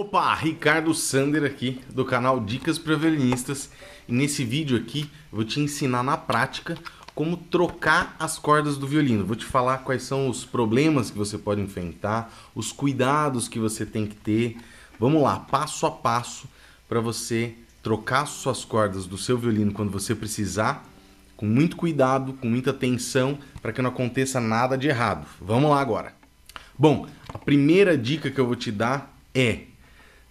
Opa, Ricardo Sander aqui do canal Dicas para Violinistas e nesse vídeo aqui vou te ensinar na prática como trocar as cordas do violino. Vou te falar quais são os problemas que você pode enfrentar, os cuidados que você tem que ter. Vamos lá, passo a passo para você trocar suas cordas do seu violino quando você precisar, com muito cuidado, com muita atenção, para que não aconteça nada de errado. Vamos lá agora. Bom, a primeira dica que eu vou te dar é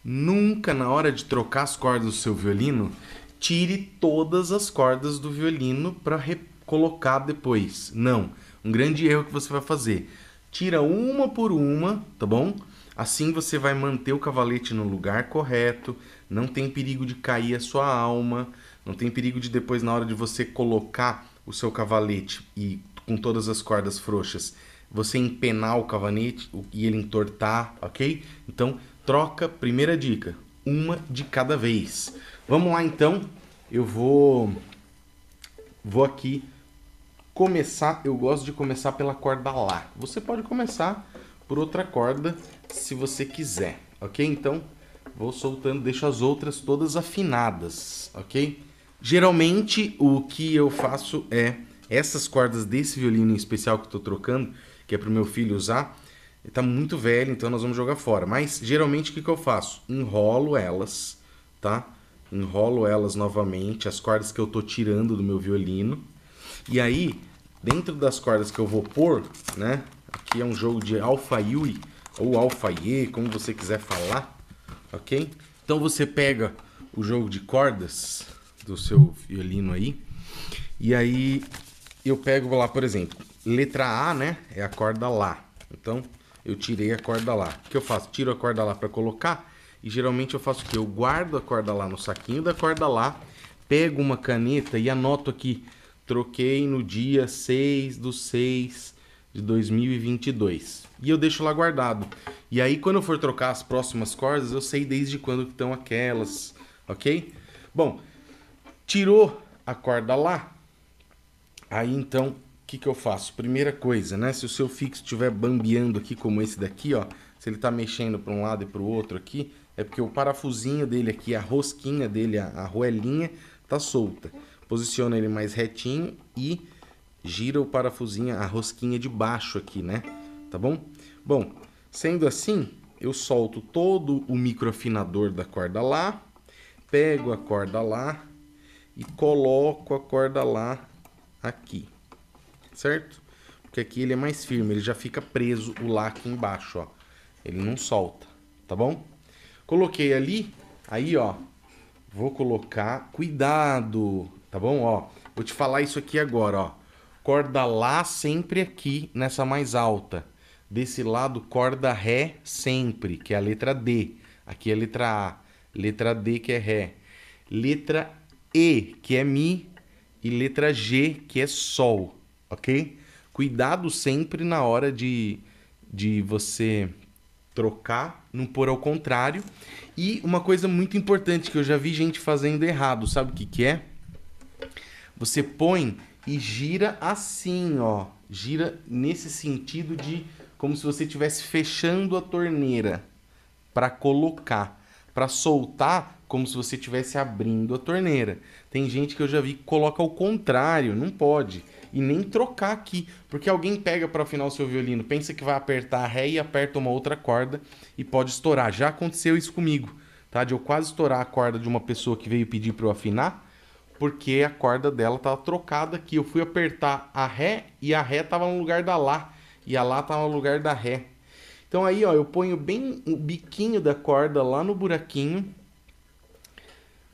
Nunca na hora de trocar as cordas do seu violino, tire todas as cordas do violino para recolocar depois. Não, um grande erro que você vai fazer. Tira uma por uma, tá bom? Assim você vai manter o cavalete no lugar correto, não tem perigo de cair a sua alma, não tem perigo de depois na hora de você colocar o seu cavalete e com todas as cordas frouxas, você empenar o cavalete e ele entortar, ok? Então troca, primeira dica, uma de cada vez. Vamos lá então, eu vou vou aqui começar, eu gosto de começar pela corda lá. Você pode começar por outra corda se você quiser, OK? Então, vou soltando, deixo as outras todas afinadas, OK? Geralmente o que eu faço é essas cordas desse violino em especial que eu tô trocando, que é pro meu filho usar, ele tá muito velho, então nós vamos jogar fora. Mas geralmente o que, que eu faço? Enrolo elas, tá? Enrolo elas novamente, as cordas que eu tô tirando do meu violino. E aí, dentro das cordas que eu vou pôr, né? Aqui é um jogo de Yui ou alfaiê, como você quiser falar, ok? Então você pega o jogo de cordas do seu violino aí, e aí eu pego lá, por exemplo, letra A, né? É a corda Lá. Então eu tirei a corda lá. O que eu faço? Tiro a corda lá para colocar e geralmente eu faço o que? Eu guardo a corda lá no saquinho da corda lá, pego uma caneta e anoto aqui. Troquei no dia 6 do 6 de 2022. E eu deixo lá guardado. E aí quando eu for trocar as próximas cordas, eu sei desde quando que estão aquelas, ok? Bom, tirou a corda lá, aí então que, que eu faço? Primeira coisa, né? Se o seu fixo estiver bambeando aqui, como esse daqui, ó, se ele está mexendo para um lado e para o outro aqui, é porque o parafusinho dele aqui, a rosquinha dele, a, a roelinha, tá solta. Posiciona ele mais retinho e gira o parafusinho, a rosquinha de baixo aqui, né? Tá bom? Bom, sendo assim, eu solto todo o microafinador da corda lá, pego a corda lá e coloco a corda lá aqui certo? Porque aqui ele é mais firme, ele já fica preso o lá aqui embaixo, ó. Ele não solta, tá bom? Coloquei ali, aí, ó, vou colocar... Cuidado, tá bom? Ó, vou te falar isso aqui agora, ó. Corda lá sempre aqui nessa mais alta. Desse lado, corda ré sempre, que é a letra D. Aqui é a letra A. Letra D, que é ré. Letra E, que é mi. E letra G, que é sol ok? Cuidado sempre na hora de, de você trocar, não pôr ao contrário. E uma coisa muito importante que eu já vi gente fazendo errado, sabe o que, que é? Você põe e gira assim, ó. Gira nesse sentido de como se você estivesse fechando a torneira para colocar para soltar como se você estivesse abrindo a torneira. Tem gente que eu já vi que coloca ao contrário, não pode. E nem trocar aqui, porque alguém pega para afinar o seu violino, pensa que vai apertar a ré e aperta uma outra corda e pode estourar. Já aconteceu isso comigo, tá? De eu quase estourar a corda de uma pessoa que veio pedir para eu afinar, porque a corda dela tava trocada aqui. Eu fui apertar a ré e a ré tava no lugar da lá, e a lá tava no lugar da ré. Então aí, ó, eu ponho bem o biquinho da corda lá no buraquinho,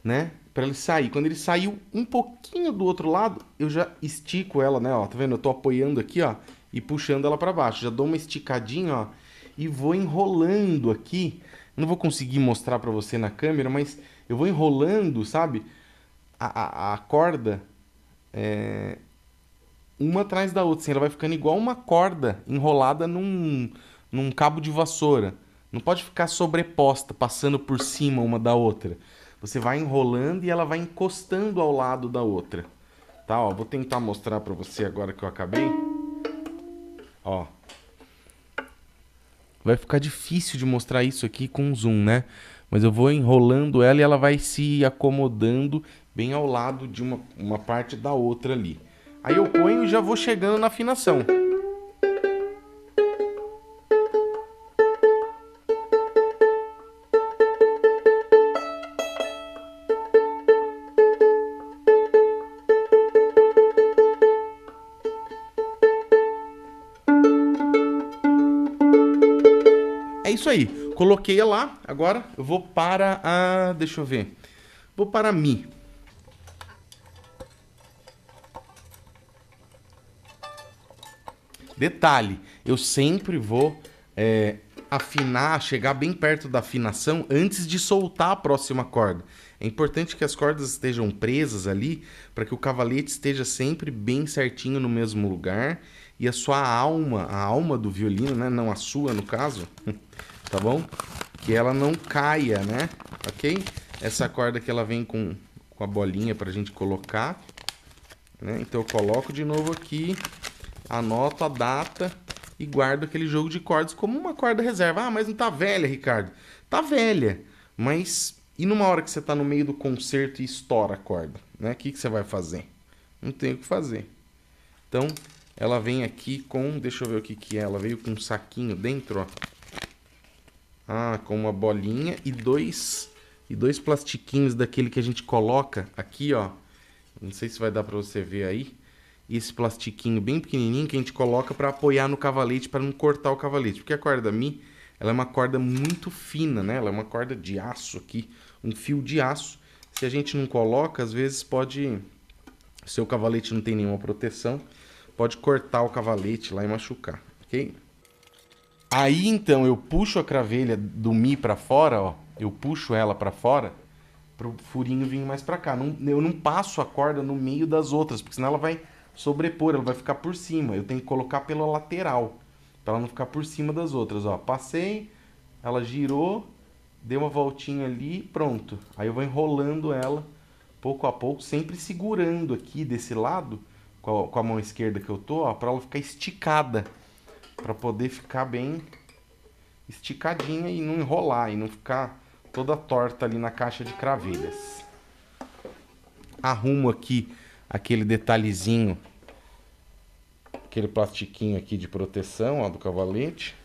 né? Para ele sair. Quando ele saiu um pouquinho do outro lado, eu já estico ela, né, ó, tá vendo? Eu tô apoiando aqui, ó, e puxando ela para baixo. Já dou uma esticadinha, ó, e vou enrolando aqui. Não vou conseguir mostrar para você na câmera, mas eu vou enrolando, sabe? A, a, a corda é, uma atrás da outra, assim, ela vai ficando igual uma corda enrolada num, num cabo de vassoura. Não pode ficar sobreposta, passando por cima uma da outra. Você vai enrolando e ela vai encostando ao lado da outra. Tá, ó, vou tentar mostrar para você agora que eu acabei. Ó. Vai ficar difícil de mostrar isso aqui com zoom, né? Mas eu vou enrolando ela e ela vai se acomodando bem ao lado de uma, uma parte da outra ali. Aí eu ponho e já vou chegando na afinação. isso aí. Coloquei lá. Agora eu vou para a... Deixa eu ver. Vou para Mi. Detalhe, eu sempre vou é, afinar, chegar bem perto da afinação antes de soltar a próxima corda. É importante que as cordas estejam presas ali para que o cavalete esteja sempre bem certinho no mesmo lugar e a sua alma, a alma do violino, né? Não a sua, no caso, tá bom? Que ela não caia, né? Ok? Essa corda que ela vem com, com a bolinha para a gente colocar, né? Então eu coloco de novo aqui, anoto a data e guardo aquele jogo de cordas como uma corda reserva. Ah, mas não tá velha, Ricardo? Tá velha, mas e numa hora que você tá no meio do concerto e estoura a corda, né? O que, que você vai fazer? Não tem o que fazer. Então, ela vem aqui com, deixa eu ver o que que é, ela veio com um saquinho dentro, ó. Ah, com uma bolinha e dois e dois plastiquinhos daquele que a gente coloca aqui, ó. Não sei se vai dar para você ver aí. E esse plastiquinho bem pequenininho que a gente coloca para apoiar no cavalete, para não cortar o cavalete. Porque a corda Mi, ela é uma corda muito fina, né? Ela é uma corda de aço aqui, um fio de aço. Se a gente não coloca, às vezes pode... Seu cavalete não tem nenhuma proteção pode cortar o cavalete lá e machucar, ok? Aí então eu puxo a cravelha do mi para fora, ó, eu puxo ela para fora pro furinho vir mais para cá. Não, eu não passo a corda no meio das outras, porque senão ela vai sobrepor, ela vai ficar por cima. Eu tenho que colocar pela lateral, para ela não ficar por cima das outras, ó. Passei, ela girou, deu uma voltinha ali, pronto. Aí eu vou enrolando ela pouco a pouco, sempre segurando aqui desse lado com a, com a mão esquerda que eu tô, ó, pra ela ficar esticada. Pra poder ficar bem esticadinha e não enrolar e não ficar toda torta ali na caixa de cravelhas. Arrumo aqui aquele detalhezinho, aquele plastiquinho aqui de proteção ó, do cavalete.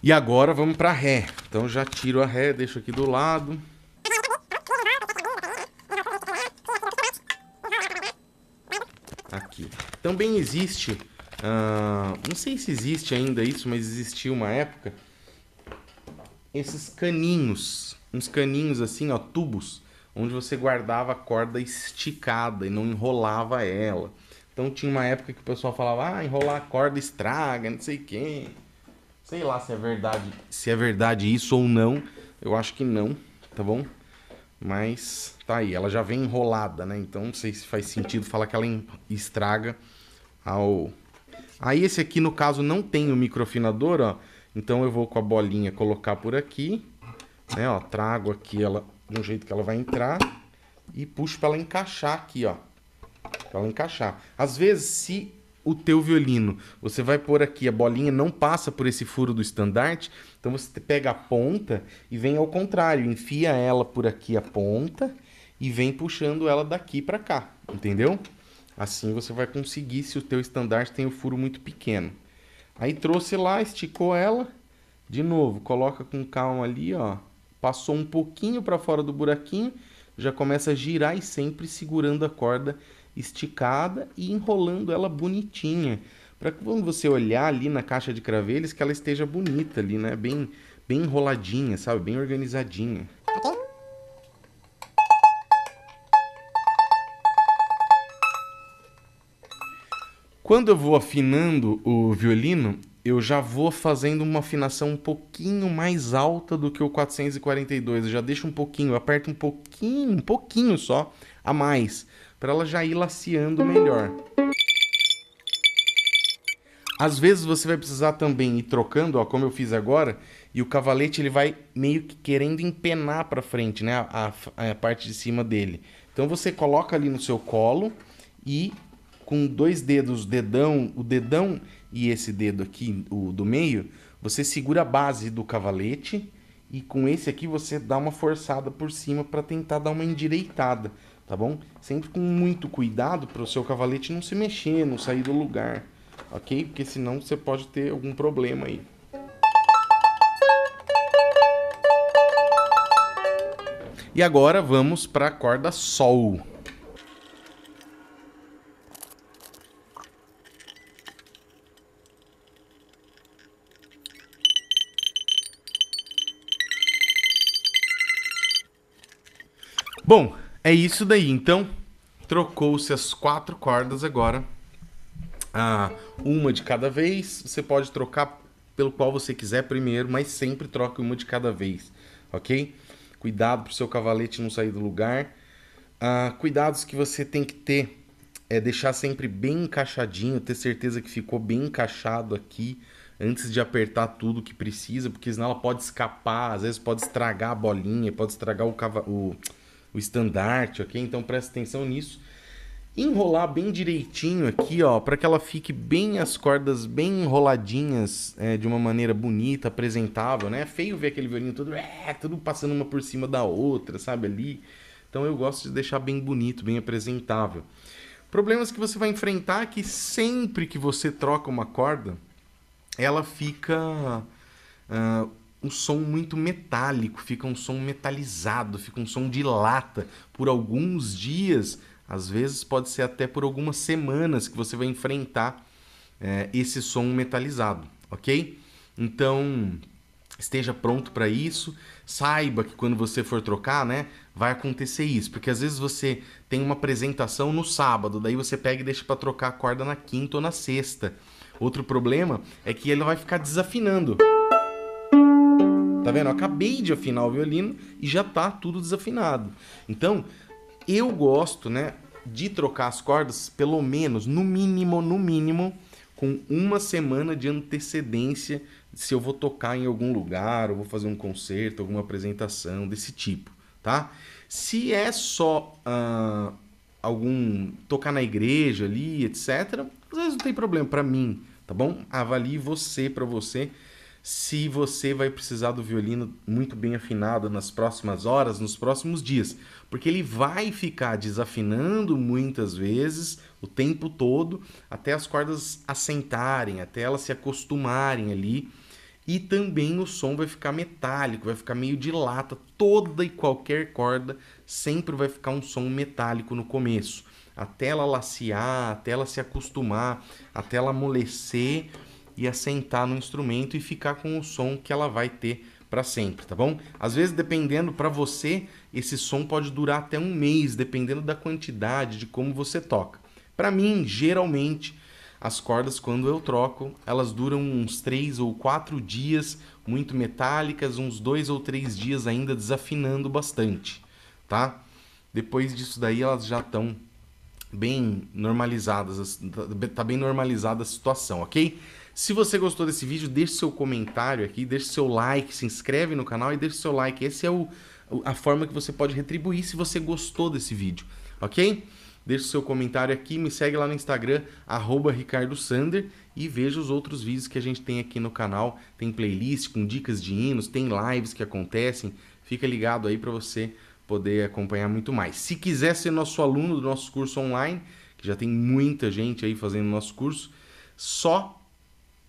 E agora vamos para ré. Então já tiro a ré, deixo aqui do lado. Aqui. Também existe, uh, não sei se existe ainda isso, mas existiu uma época, esses caninhos, uns caninhos assim, ó, tubos, onde você guardava a corda esticada e não enrolava ela. Então tinha uma época que o pessoal falava, ah, enrolar a corda estraga, não sei quem. Sei lá se é verdade, se é verdade isso ou não. Eu acho que não, tá bom? Mas tá aí, ela já vem enrolada, né? Então não sei se faz sentido falar que ela estraga ao Aí esse aqui no caso não tem o microfinador, ó. Então eu vou com a bolinha colocar por aqui, né, ó, trago aqui ela de um jeito que ela vai entrar e puxo para ela encaixar aqui, ó. Para ela encaixar. Às vezes se o teu violino. Você vai pôr aqui, a bolinha não passa por esse furo do estandarte, então você pega a ponta e vem ao contrário, enfia ela por aqui a ponta e vem puxando ela daqui para cá, entendeu? Assim você vai conseguir se o teu estandarte tem o um furo muito pequeno. Aí trouxe lá, esticou ela, de novo, coloca com calma ali, ó. Passou um pouquinho para fora do buraquinho, já começa a girar e sempre segurando a corda esticada e enrolando ela bonitinha. Para quando você olhar ali na caixa de cravelhos, que ela esteja bonita ali, né? Bem, bem enroladinha, sabe? Bem organizadinha. Quando eu vou afinando o violino, eu já vou fazendo uma afinação um pouquinho mais alta do que o 442. Eu já deixo um pouquinho, aperto um pouquinho, um pouquinho só a mais para ela já ir laceando melhor. Às vezes você vai precisar também ir trocando, ó, como eu fiz agora, e o cavalete ele vai meio que querendo empenar para frente, né, a, a, a parte de cima dele. Então você coloca ali no seu colo e com dois dedos, dedão, o dedão e esse dedo aqui, o do meio, você segura a base do cavalete e com esse aqui você dá uma forçada por cima para tentar dar uma endireitada tá bom? Sempre com muito cuidado para o seu cavalete não se mexer, não sair do lugar, ok? Porque senão você pode ter algum problema aí. E agora vamos para a corda Sol. Bom, é isso daí. Então, trocou-se as quatro cordas agora. Ah, uma de cada vez. Você pode trocar pelo qual você quiser primeiro, mas sempre troque uma de cada vez, ok? Cuidado para o seu cavalete não sair do lugar. Ah, cuidados que você tem que ter é deixar sempre bem encaixadinho, ter certeza que ficou bem encaixado aqui antes de apertar tudo que precisa, porque senão ela pode escapar, às vezes pode estragar a bolinha, pode estragar o, cavalo. o o estandarte, ok? Então presta atenção nisso. Enrolar bem direitinho aqui, ó, para que ela fique bem as cordas bem enroladinhas é, de uma maneira bonita, apresentável, né? É feio ver aquele violino todo, é, tudo passando uma por cima da outra, sabe ali. Então eu gosto de deixar bem bonito, bem apresentável. Problemas que você vai enfrentar é que sempre que você troca uma corda, ela fica uh, um som muito metálico, fica um som metalizado, fica um som de lata por alguns dias, às vezes pode ser até por algumas semanas que você vai enfrentar é, esse som metalizado, ok? Então esteja pronto para isso, saiba que quando você for trocar, né, vai acontecer isso, porque às vezes você tem uma apresentação no sábado, daí você pega e deixa para trocar a corda na quinta ou na sexta. Outro problema é que ele vai ficar desafinando. Tá vendo? Eu acabei de afinar o violino e já tá tudo desafinado. Então, eu gosto, né, de trocar as cordas pelo menos, no mínimo, no mínimo, com uma semana de antecedência se eu vou tocar em algum lugar, ou vou fazer um concerto, alguma apresentação desse tipo, tá? Se é só uh, algum tocar na igreja ali, etc, às vezes não tem problema para mim, tá bom? Avalie você para você se você vai precisar do violino muito bem afinado nas próximas horas, nos próximos dias, porque ele vai ficar desafinando muitas vezes o tempo todo até as cordas assentarem, até elas se acostumarem ali. E também o som vai ficar metálico, vai ficar meio de lata. Toda e qualquer corda sempre vai ficar um som metálico no começo. Até ela laciar, até ela se acostumar, até ela amolecer e assentar no instrumento e ficar com o som que ela vai ter para sempre, tá bom? Às vezes, dependendo para você, esse som pode durar até um mês, dependendo da quantidade, de como você toca. Para mim, geralmente, as cordas, quando eu troco, elas duram uns 3 ou 4 dias, muito metálicas, uns 2 ou 3 dias ainda desafinando bastante, tá? Depois disso daí, elas já estão bem normalizadas, tá, tá bem normalizada a situação, ok? Se você gostou desse vídeo, deixe seu comentário aqui, deixe seu like, se inscreve no canal e deixe seu like. Essa é o, a forma que você pode retribuir se você gostou desse vídeo, ok? Deixe seu comentário aqui, me segue lá no Instagram, ricardosander e veja os outros vídeos que a gente tem aqui no canal. Tem playlist com dicas de hinos, tem lives que acontecem. Fica ligado aí para você poder acompanhar muito mais. Se quiser ser nosso aluno do nosso curso online, que já tem muita gente aí fazendo nosso curso, só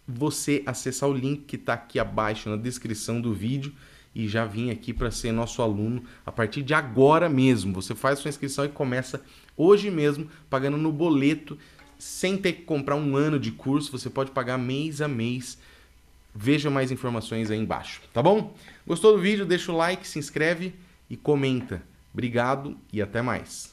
você acessar o link que está aqui abaixo na descrição do vídeo e já vir aqui para ser nosso aluno a partir de agora mesmo. Você faz sua inscrição e começa hoje mesmo pagando no boleto, sem ter que comprar um ano de curso, você pode pagar mês a mês. Veja mais informações aí embaixo, tá bom? Gostou do vídeo? Deixa o like, se inscreve e comenta. Obrigado e até mais.